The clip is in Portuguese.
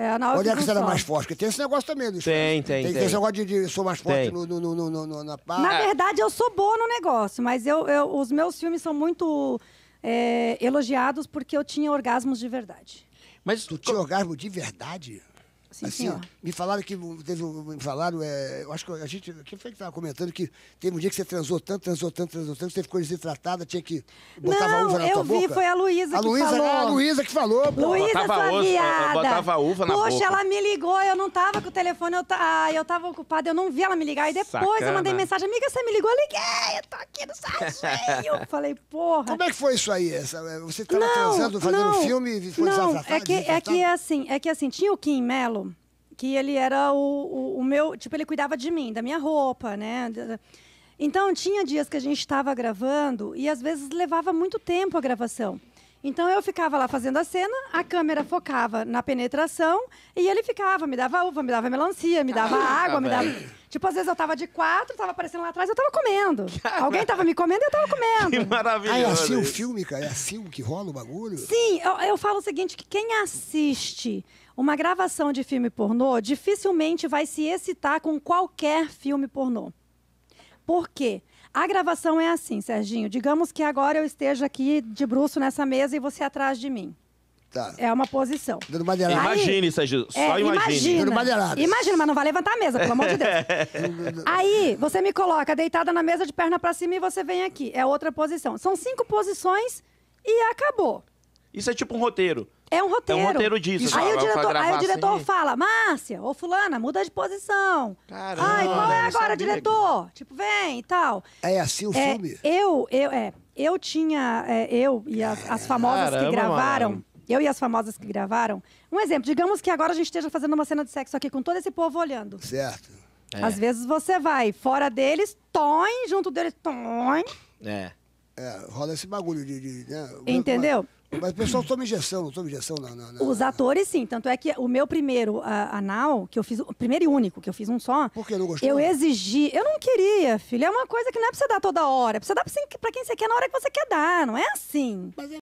É, Onde é que você era mais forte? Porque tem esse negócio também, bicho. Tem, tem, tem. Tem esse negócio de, de sou mais forte no, no, no, no, na parte. Na é. verdade, eu sou boa no negócio, mas eu, eu os meus filmes são muito é, elogiados porque eu tinha orgasmos de verdade. Mas tu tinha orgasmo de verdade? Sim, assim, senhor. Me falaram que teve um, me falaram, é, eu acho que a gente, quem foi que estava comentando que teve um dia que você transou tanto, transou tanto, transou tanto, você ficou desidratada, tinha que botava não, uva na tua vi, boca. eu vi, foi a Luísa que Luísa, falou. A Luísa que falou, pô. Luísa, botava, sua viada. botava uva na Poxa, boca. ela me ligou, eu não tava com o telefone, eu, estava eu tava ocupada, eu não vi ela me ligar. E depois Sacana. eu mandei mensagem, amiga, você me ligou, eu liguei, eu tô aqui no sarginho. Falei, porra. Como é que foi isso aí? Essa, é, você tava não, transando, fazendo não, filme e foi não, desafratada? É que, é que assim, é que assim, tinha o Kim Melo, que ele era o, o, o, meu. Tipo, ele cuidava de mim, da minha roupa, né? Então, tinha dias que a gente estava gravando e às vezes levava muito tempo a gravação. Então, eu ficava lá fazendo a cena, a câmera focava na penetração e ele ficava, me dava uva, me dava melancia, me dava ah, água, me dava. Tipo, às vezes eu tava de quatro, tava aparecendo lá atrás, eu tava comendo. Caramba. Alguém tava me comendo e eu tava comendo. Que maravilhoso. Ah, é assim o filme, cara? É assim que rola o bagulho? Sim, eu, eu falo o seguinte, que quem assiste uma gravação de filme pornô dificilmente vai se excitar com qualquer filme pornô. Por quê? A gravação é assim, Serginho. Digamos que agora eu esteja aqui de bruço nessa mesa e você atrás de mim. Tá. É uma posição. Dando madeirada. É, imagine, Serginho. É, Só imagine. Imagina, Imagina, mas não vai levantar a mesa, pelo amor de Deus. Aí, você me coloca deitada na mesa de perna para cima e você vem aqui. É outra posição. São cinco posições e acabou. Isso é tipo um roteiro. É um roteiro. É um roteiro disso. Isso, aí, o é diretor, aí o diretor assim. fala, Márcia, ô fulana, muda de posição. Caramba, Ai, qual é agora, diretor? Tipo, vem e tal. É assim o é, filme? Eu, eu, é, eu tinha, é, eu e as, é, as famosas Caramba, que gravaram, mano. eu e as famosas que gravaram, um exemplo, digamos que agora a gente esteja fazendo uma cena de sexo aqui com todo esse povo olhando. Certo. É. Às vezes você vai fora deles, toim, junto deles, toim. É. É, rola esse bagulho de. de né? Entendeu? Mas o pessoal toma injeção, não toma injeção na, na, na... Os atores, sim. Tanto é que o meu primeiro anal, que eu fiz, o primeiro e único, que eu fiz um só. Por que não gostou? Eu exigi. Eu não queria, filho. É uma coisa que não é pra você dar toda hora. É pra você dar pra quem você quer na hora que você quer dar. Não é assim. Mas é